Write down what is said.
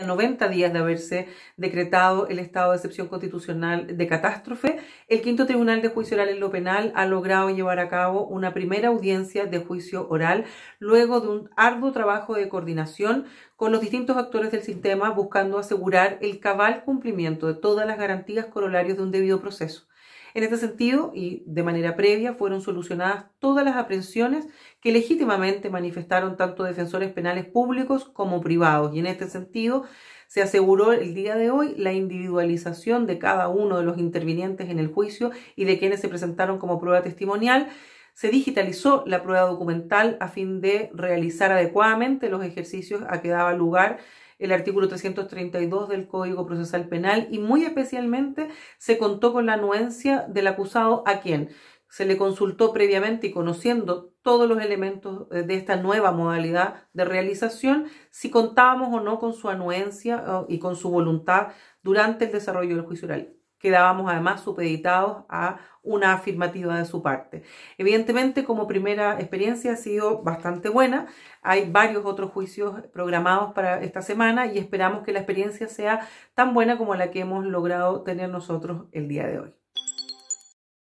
a 90 días de haberse decretado el estado de excepción constitucional de catástrofe, el quinto tribunal de juicio oral en lo penal ha logrado llevar a cabo una primera audiencia de juicio oral luego de un arduo trabajo de coordinación con los distintos actores del sistema buscando asegurar el cabal cumplimiento de todas las garantías corolarios de un debido proceso. En este sentido, y de manera previa, fueron solucionadas todas las aprehensiones que legítimamente manifestaron tanto defensores penales públicos como privados. Y en este sentido, se aseguró el día de hoy la individualización de cada uno de los intervinientes en el juicio y de quienes se presentaron como prueba testimonial. Se digitalizó la prueba documental a fin de realizar adecuadamente los ejercicios a que daba lugar el artículo 332 del Código Procesal Penal y muy especialmente se contó con la anuencia del acusado a quien se le consultó previamente y conociendo todos los elementos eh, de esta nueva modalidad de realización, si contábamos o no con su anuencia eh, y con su voluntad durante el desarrollo del juicio oral quedábamos además supeditados a una afirmativa de su parte. Evidentemente, como primera experiencia ha sido bastante buena. Hay varios otros juicios programados para esta semana y esperamos que la experiencia sea tan buena como la que hemos logrado tener nosotros el día de hoy.